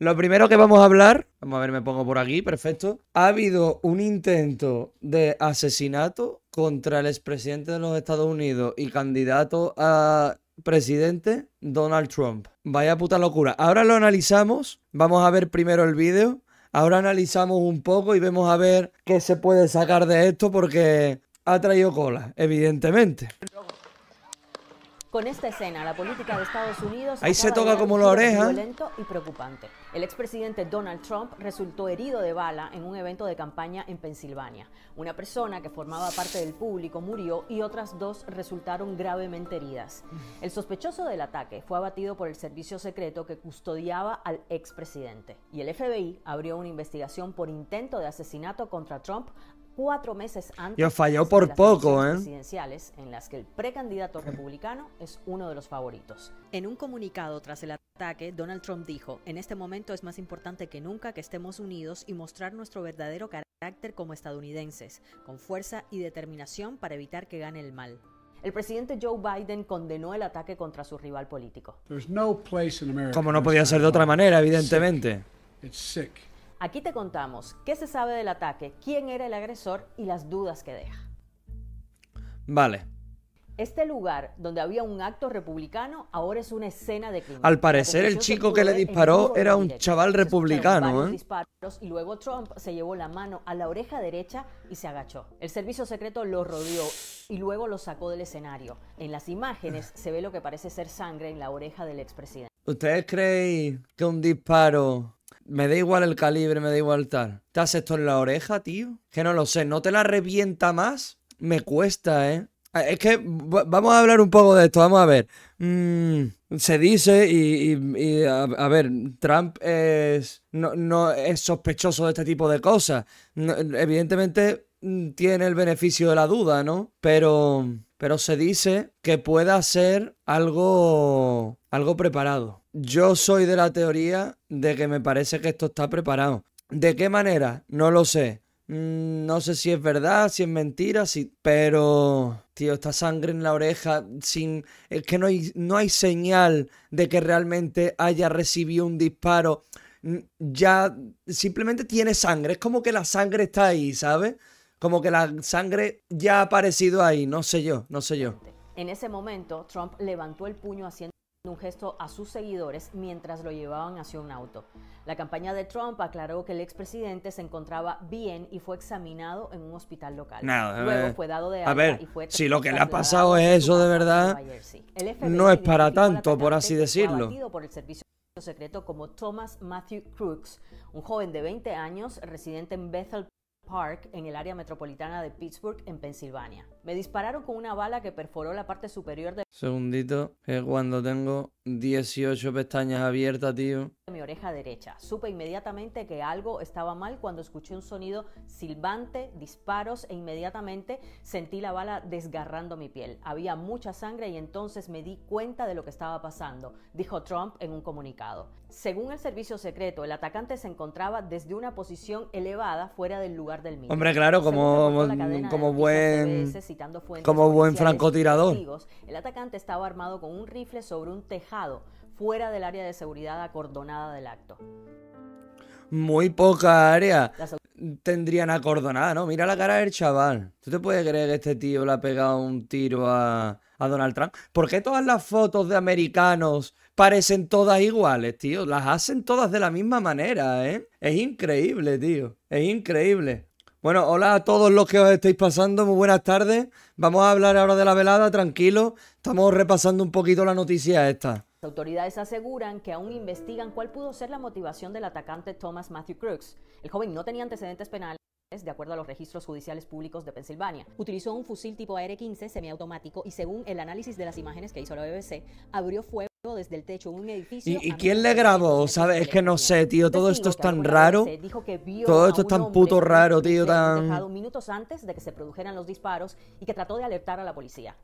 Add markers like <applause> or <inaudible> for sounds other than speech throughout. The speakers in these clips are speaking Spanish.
Lo primero que vamos a hablar, vamos a ver, me pongo por aquí, perfecto. Ha habido un intento de asesinato contra el expresidente de los Estados Unidos y candidato a presidente Donald Trump. Vaya puta locura. Ahora lo analizamos, vamos a ver primero el vídeo, ahora analizamos un poco y vemos a ver qué se puede sacar de esto porque ha traído cola, evidentemente. Con esta escena, la política de Estados Unidos ahí se toca como la oreja. Violento y preocupante. El expresidente Donald Trump resultó herido de bala en un evento de campaña en Pensilvania. Una persona que formaba parte del público murió y otras dos resultaron gravemente heridas. El sospechoso del ataque fue abatido por el servicio secreto que custodiaba al expresidente. Y el FBI abrió una investigación por intento de asesinato contra Trump cuatro meses antes. falló por de las poco, ¿eh? Presidenciales en las que el precandidato republicano es uno de los favoritos. En un comunicado tras el ataque, Donald Trump dijo: En este momento es más importante que nunca que estemos unidos y mostrar nuestro verdadero carácter como estadounidenses, con fuerza y determinación para evitar que gane el mal. El presidente Joe Biden condenó el ataque contra su rival político. Como no podía ser de otra manera, evidentemente. Aquí te contamos qué se sabe del ataque, quién era el agresor y las dudas que deja. Vale. Este lugar donde había un acto republicano ahora es una escena de crimen. Al parecer el chico que le disparó era un chaval republicano, ¿eh? y luego Trump se llevó la mano a la oreja derecha y se agachó. El servicio secreto lo rodeó y luego lo sacó del escenario. En las imágenes se ve lo que parece ser sangre en la oreja del expresidente. ¿Ustedes creen que un disparo me da igual el calibre, me da igual tal. ¿Te haces esto en la oreja, tío? Que no lo sé, ¿no te la revienta más? Me cuesta, ¿eh? Ah, es que vamos a hablar un poco de esto, vamos a ver. Mm, se dice y, a, ver, Trump es, no, es sospechoso de este tipo de cosas. evidentemente Mm, tiene el beneficio de la duda, ¿no? Pero, pero se dice que pueda ser algo, algo preparado. Yo soy de la teoría de que me parece que esto está preparado. ¿De qué manera? No lo sé. Mm, no sé si es verdad, si es mentira, si... pero... Tío, esta sangre en la oreja, sin... Es que no hay, no hay señal de que realmente haya recibido un disparo. Mm, ya simplemente tiene sangre. Es como que la sangre está ahí, ¿sabes? como que la sangre ya ha aparecido ahí, no sé yo, no sé yo. En ese momento, Trump levantó el puño haciendo un gesto a sus seguidores mientras lo llevaban hacia un auto. La campaña de Trump aclaró que el expresidente se encontraba bien y fue examinado en un hospital local. Luego fue dado de alta a ver, si lo que le ha pasado es eso de verdad, no es para tanto, por así decirlo por el secreto como Thomas Matthew Crooks, un joven de 20 años residente en Bethel, Park en el área metropolitana de Pittsburgh, en Pensilvania. Me dispararon con una bala que perforó la parte superior de... Segundito, es cuando tengo 18 pestañas abiertas, tío. mi oreja derecha. Supe inmediatamente que algo estaba mal cuando escuché un sonido silbante, disparos e inmediatamente sentí la bala desgarrando mi piel. Había mucha sangre y entonces me di cuenta de lo que estaba pasando, dijo Trump en un comunicado. Según el servicio secreto, el atacante se encontraba desde una posición elevada fuera del lugar del mismo. Hombre, claro, como, como, buen... Como buen francotirador. el atacante estaba armado con un rifle sobre un tejado fuera del área de seguridad acordonada del acto. Muy poca área tendrían acordonada, ¿no? Mira la cara del chaval. ¿Tú te puedes creer que este tío le ha pegado un tiro a, a Donald Trump? ¿Por qué todas las fotos de americanos parecen todas iguales, tío? Las hacen todas de la misma manera, ¿eh? Es increíble, tío. Es increíble. Bueno, hola a todos los que os estáis pasando, muy buenas tardes. Vamos a hablar ahora de la velada, tranquilo. Estamos repasando un poquito la noticia esta. Las autoridades aseguran que aún investigan cuál pudo ser la motivación del atacante Thomas Matthew Crooks. El joven no tenía antecedentes penales de acuerdo a los registros judiciales públicos de Pensilvania. Utilizó un fusil tipo AR-15 semiautomático y según el análisis de las imágenes que hizo la BBC, abrió fuego desde el techo un edificio. ¿Y, quién le grabó? ¿Sabes? Es que no sé, tío. Todo esto es tan raro. Todo esto es tan puto raro, tío. Tan. minutos antes de que se produjeran los disparos y que trató de alertar a la policía.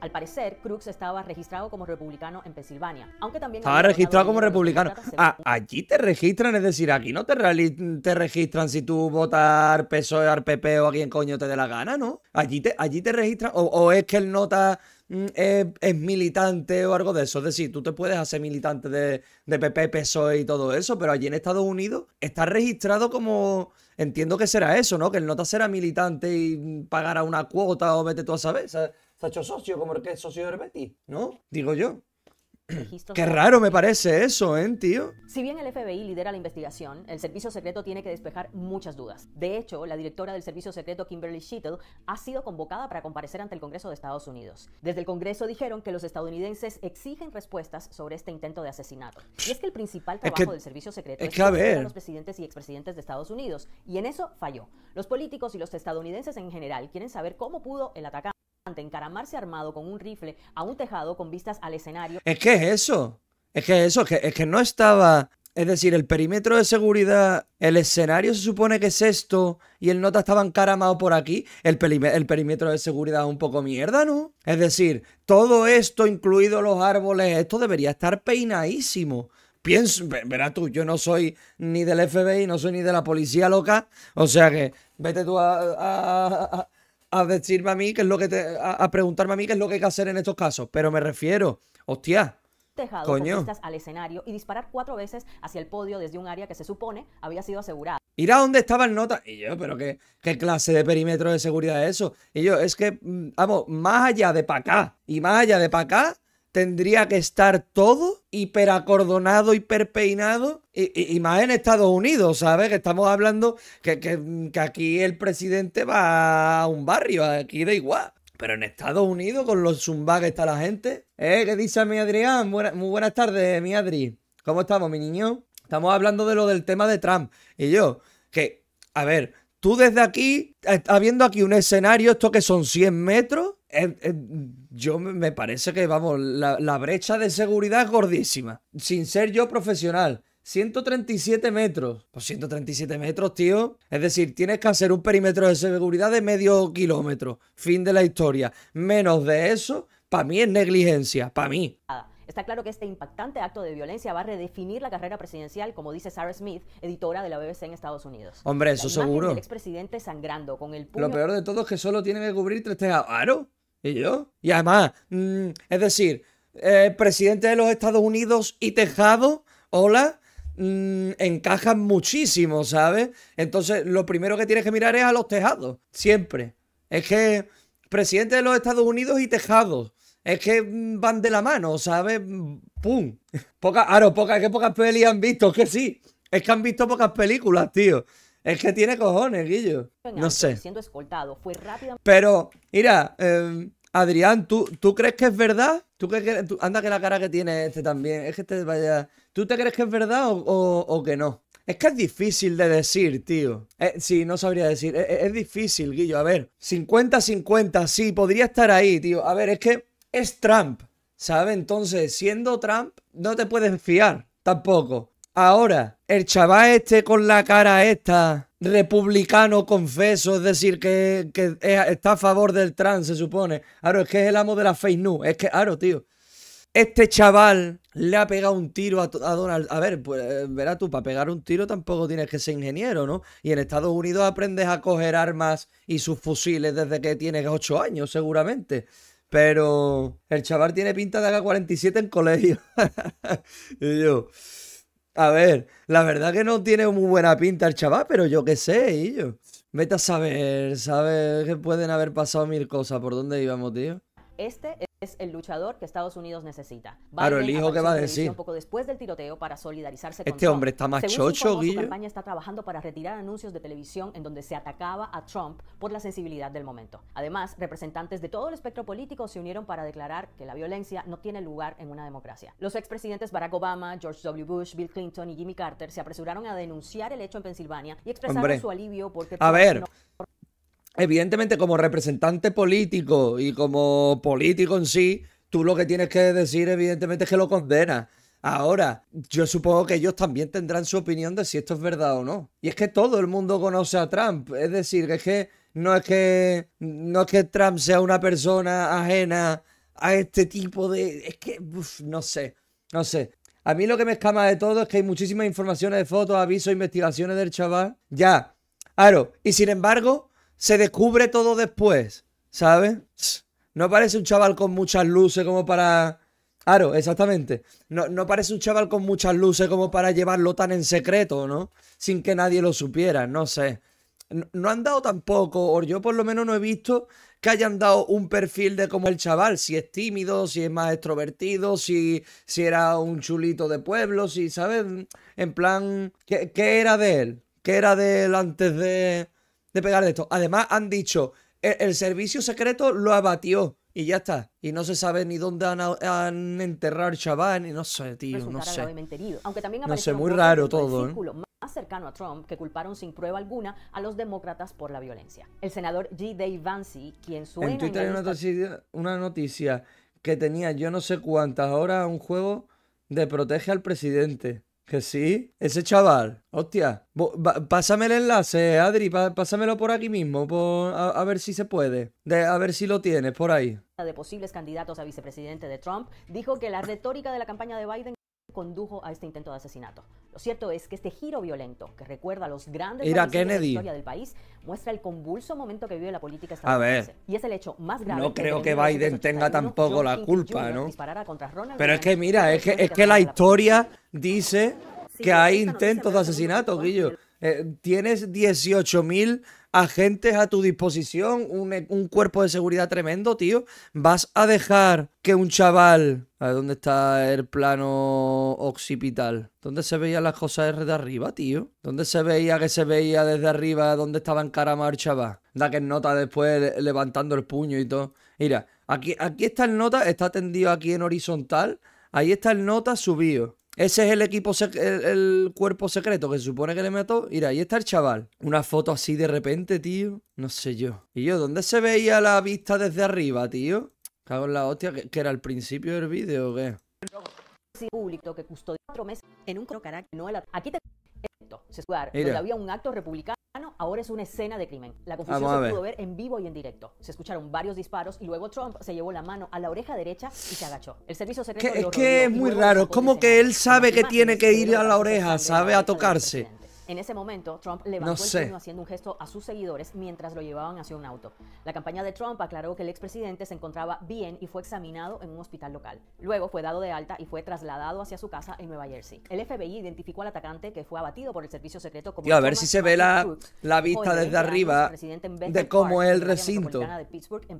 Al parecer, Cruz estaba registrado como republicano en Pensilvania, aunque también... Estaba registrado como republicano. Ah, allí te registran, es decir, aquí no te, te registran si tú votas PSOE, al PP o a quien coño te dé la gana, ¿no? Allí te, allí te registran, o, es que él nota Mm, es, militante o algo de eso. Es decir, tú te puedes hacer militante de, de PP, PSOE y todo eso, pero allí en Estados Unidos está registrado como. Entiendo que será eso, ¿no? Que el nota será militante y pagará una cuota o vete tú a saber. Se, ha hecho socio, como el que es socio de Betty ¿no? Digo yo. Qué raro me parece eso, ¿eh, tío? Si bien el FBI lidera la investigación, el servicio secreto tiene que despejar muchas dudas. De hecho, la directora del servicio secreto, Kimberly Sheetle, ha sido convocada para comparecer ante el Congreso de Estados Unidos. Desde el Congreso dijeron que los estadounidenses exigen respuestas sobre este intento de asesinato. Y es que el principal trabajo del servicio secreto es, que los presidentes y expresidentes de Estados Unidos. Y en eso falló. Los políticos y los estadounidenses en general quieren saber cómo pudo el atacante encaramarse armado con un rifle a un tejado con vistas al escenario. Es que es eso. Es que es eso. Es que, no estaba. Es decir, el perímetro de seguridad, el escenario se supone que es esto y el nota estaba encaramado por aquí. El, perímetro de seguridad es un poco mierda, ¿no? Es decir, todo esto, incluido los árboles, esto debería estar peinadísimo pienso, verás tú, yo no soy ni del FBI, no soy ni de la policía loca, o sea que vete tú a, a decirme a mí qué es lo que te, a, preguntarme a mí qué es lo que hay que hacer en estos casos, pero me refiero, hostia. Tejado Coño. al escenario y disparar cuatro veces hacia el podio desde un área que se supone había sido asegurada. Ir a donde estaba el nota. Y yo, pero qué, qué clase de perímetro de seguridad es eso. Y yo, es que, mm, vamos, más allá de para acá y más allá de para acá, tendría que estar todo hiperacordonado, hiperpeinado, y, más en Estados Unidos, ¿sabes? Que estamos hablando que, aquí el presidente va a un barrio, aquí da igual. Pero en Estados Unidos, con los zumba que está la gente. ¿Eh? ¿Qué dice mi Adrián? muy buenas tardes, mi Adri. ¿Cómo estamos, mi niño? Estamos hablando de lo del tema de Trump. Y yo, que, a ver, tú desde aquí, eh, habiendo aquí un escenario, esto que son 100 metros, yo me parece que, vamos, la, brecha de seguridad es gordísima. Sin ser yo profesional. 137 metros. Pues 137 metros, tío. Es decir, tienes que hacer un perímetro de seguridad de medio kilómetro. Fin de la historia. Menos de eso, para mí es negligencia. Para mí. Está claro que este impactante acto de violencia va a redefinir la carrera presidencial, como dice Sarah Smith, editora de la BBC en Estados Unidos. Hombre, eso seguro. sangrando con el Lo peor de todo es que solo tiene que cubrir tres tejados. ¿Aro? Y yo, y además, mm, es decir, eh, presidente de los Estados Unidos y Tejado, hola, mm, encajan muchísimo, ¿sabes? Entonces, lo primero que tienes que mirar es a los tejados, siempre. Es que presidente de los Estados Unidos y Tejado. Es que mm, van de la mano, ¿sabes? ¡Pum! Poca, pocas es que pocas pelis han visto, que sí. Es que han visto pocas películas, tío. Es que tiene cojones, Guillo. No sé. Siendo escoltado, fue rápido. Pero, mira, em, Adrián, ¿tú, crees que es verdad? ¿Tú crees que, anda que la cara que tiene este también. Es que este vaya. ¿Tú te crees que es verdad o, que no? Es que es difícil de decir, tío. Eh, sí, no sabría decir. Es, es difícil, Guillo. A ver, 50-50, sí, podría estar ahí, tío. A ver, es que es Trump, ¿sabes? Entonces, siendo Trump, no te puedes fiar tampoco. Ahora, el chaval este con la cara esta, republicano, confeso, es decir, que, está a favor del trans, se supone. Aro, es que es el amo de la fake news. Es que, Aro, tío. Este chaval le ha pegado un tiro a, Donald. A ver, pues eh, verá tú, para pegar un tiro tampoco tienes que ser ingeniero, ¿no? Y en Estados Unidos aprendes a coger armas y sus fusiles desde que tienes 8 años, seguramente. Pero el chaval tiene pinta de haga 47 en colegio. <laughs> y yo. A ver, la verdad que no tiene muy buena pinta el chaval, pero yo qué sé, y yo. Vete a saber, sabes que pueden haber pasado mil cosas. ¿Por dónde íbamos, tío? Este es es el luchador que Estados Unidos necesita. Pero el hijo que va a decir. Un poco después del tiroteo para solidarizarse este con Este hombre está más Según Su campaña está trabajando para retirar anuncios de televisión en donde se atacaba a Trump por la sensibilidad del momento. Además, representantes de todo el espectro político se unieron para declarar que la violencia no tiene lugar en una democracia. Los expresidentes Barack Obama, George W. Bush, Bill Clinton y Jimmy Carter se apresuraron a denunciar el hecho en Pensilvania y expresaron su alivio porque... A ver evidentemente como representante político y como político en sí, tú lo que tienes que decir evidentemente es que lo condenas. Ahora, yo supongo que ellos también tendrán su opinión de si esto es verdad o no. Y es que todo el mundo conoce a Trump. Es decir, es que no es que, no es que Trump sea una persona ajena a este tipo de... Es que, no sé, no sé. A mí lo que me escama de todo es que hay muchísimas informaciones de fotos, avisos, investigaciones del chaval. Ya. Claro, y sin embargo, se descubre todo después, ¿sabes? No parece un chaval con muchas luces como para... Claro, exactamente. No, parece un chaval con muchas luces como para llevarlo tan en secreto, ¿no? Sin que nadie lo supiera, no sé. No, han dado tampoco, o yo por lo menos no he visto que hayan dado un perfil de como el chaval, si es tímido, si es más extrovertido, si, si era un chulito de pueblo, si, ¿sabes? En plan, ¿qué, qué era de él? ¿Qué era de él antes de, de pegar de esto. Además, han dicho, e-, el, servicio secreto lo abatió y ya está. Y no se sabe ni dónde han, enterrar enterrado al y no sé, tío, no sé. Aunque también no sé, muy raro todo, ¿eh? más cercano a Trump, que culparon sin prueba alguna a los demócratas por la violencia. El senador G. Dave quien suena... En Twitter una noticia, una noticia que tenía yo no sé cuántas horas un juego de protege al presidente. Que sí, ese chaval, hostia. Pásame el enlace, Adri, pásamelo por aquí mismo, por, a, ver si se puede, de, a ver si lo tienes por ahí. De posibles candidatos a vicepresidente de Trump, dijo que la retórica de la campaña de Biden condujo a este intento de asesinato. Lo cierto es que este giro violento, que recuerda a los grandes Mira, de la historia del país, muestra el convulso momento que vive la política estadounidense. A ver, y es el hecho más grave. No creo que, Biden tenga tampoco la culpa, ¿no? Pero es que mira, es que, es que la historia dice que hay intentos de asesinato, Guillo. Eh, tienes 18.000 agentes a tu disposición, eh, un, cuerpo de seguridad tremendo, tío. ¿Vas a dejar que un chaval... A ver, ¿dónde está el plano occipital? ¿Dónde se veían las cosas de arriba, tío? ¿Dónde se veía que se veía desde arriba dónde estaba cara el chaval? Da que nota después levantando el puño y todo. Mira, aquí, aquí está el nota, está tendido aquí en horizontal. Ahí está el nota subido. Ese es el equipo, el, cuerpo secreto que se supone que le mató. Mira, ahí está el chaval. Una foto así de repente, tío. No sé yo. Y yo, ¿dónde se veía la vista desde arriba, tío? Cago en la hostia, que, era el principio del vídeo o qué. Aquí te esto, se donde había un acto republicano ahora es una escena de crimen. La confusión se pudo ver en vivo y en directo. Se escucharon varios disparos y luego Trump se llevó la mano a la oreja derecha y se agachó. El servicio secreto Es que es muy raro. Como que él sabe que tiene que ir a la oreja, sabe a tocarse. En ese momento, Trump levantó el haciendo un gesto a sus seguidores mientras lo llevaban hacia un auto. La campaña de Trump aclaró que el expresidente se encontraba bien y fue examinado en un hospital local. Luego fue dado de alta y fue trasladado hacia su casa en Nueva Jersey. El FBI identificó al atacante que fue abatido por el servicio secreto como... Tío, a ver si se ve la, la vista desde arriba de cómo es el recinto.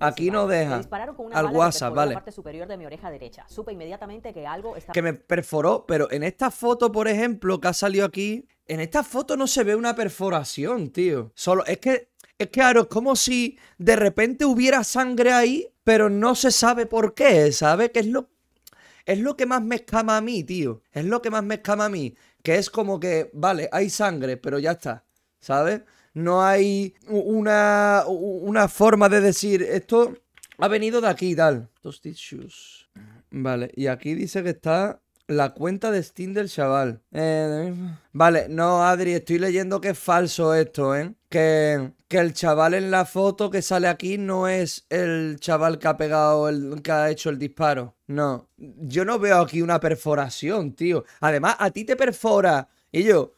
Aquí no deja. dispararon con una al WhatsApp, vale. La parte superior de mi oreja derecha. Supe inmediatamente que algo estaba... Que me perforó, pero en esta foto, por ejemplo, que ha salido aquí, en esta foto no se ve una perforación, tío. Solo, es que, es claro, es como si de repente hubiera sangre ahí, pero no se sabe por qué, ¿sabes? Que es lo, es lo que más me escama a mí, tío. Es lo que más me escama a mí. Que es como que, vale, hay sangre, pero ya está, ¿sabes? No hay una, una forma de decir, esto ha venido de aquí y tal. Dos tissues. Vale, y aquí dice que está la cuenta de Steam del chaval. Eh, vale, no, Adri, estoy leyendo que es falso esto, ¿eh? Que, el chaval en la foto que sale aquí no es el chaval que ha pegado, el, que ha hecho el disparo. No, yo no veo aquí una perforación, tío. Además, a ti te perfora. Y yo,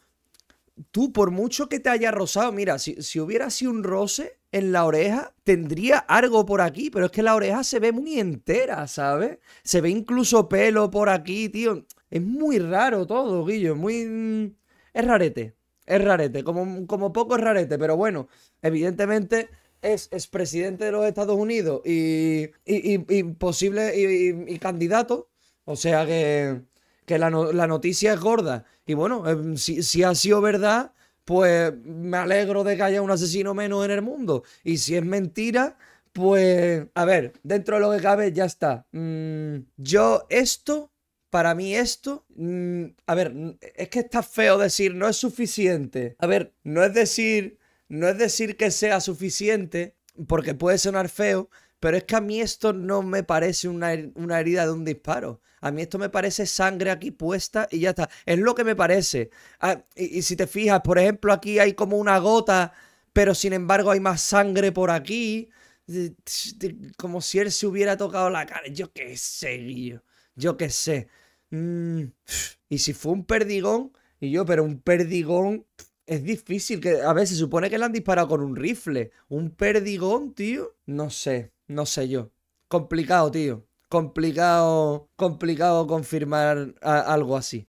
tú, por mucho que te haya rozado, mira, si, si hubiera sido un roce, en la oreja, tendría algo por aquí, pero es que la oreja se ve muy entera, ¿sabes? Se ve incluso pelo por aquí, tío. Es muy raro todo, Guillo, muy... Mm, es rarete, es rarete, como, como poco es rarete, pero bueno, evidentemente es presidente de los Estados Unidos y, y, y, posible y, candidato, o sea que, que la, noticia es gorda. Y bueno, em, si, si ha sido verdad, pues me alegro de que haya un asesino menos en el mundo. Y si es mentira, pues, a ver, dentro de lo que cabe, ya está. Mm, yo esto, para mí esto, mm, a ver, es que está feo decir, no es suficiente. A ver, no es decir, no es decir que sea suficiente, porque puede sonar feo, pero es que a mí esto no me parece una, herida de un disparo. A mí esto me parece sangre aquí puesta y ya está. Es lo que me parece. Ah, y, si te fijas, por ejemplo, aquí hay como una gota, pero sin embargo hay más sangre por aquí. Como si él se hubiera tocado la cara. Yo qué sé, Guillo. Yo qué sé. Mm, y si fue un perdigón, y yo, pero un perdigón es difícil. que A ver, se supone que le han disparado con un rifle. Un perdigón, tío. No sé no sé yo. Complicado, tío. Complicado, complicado confirmar algo así.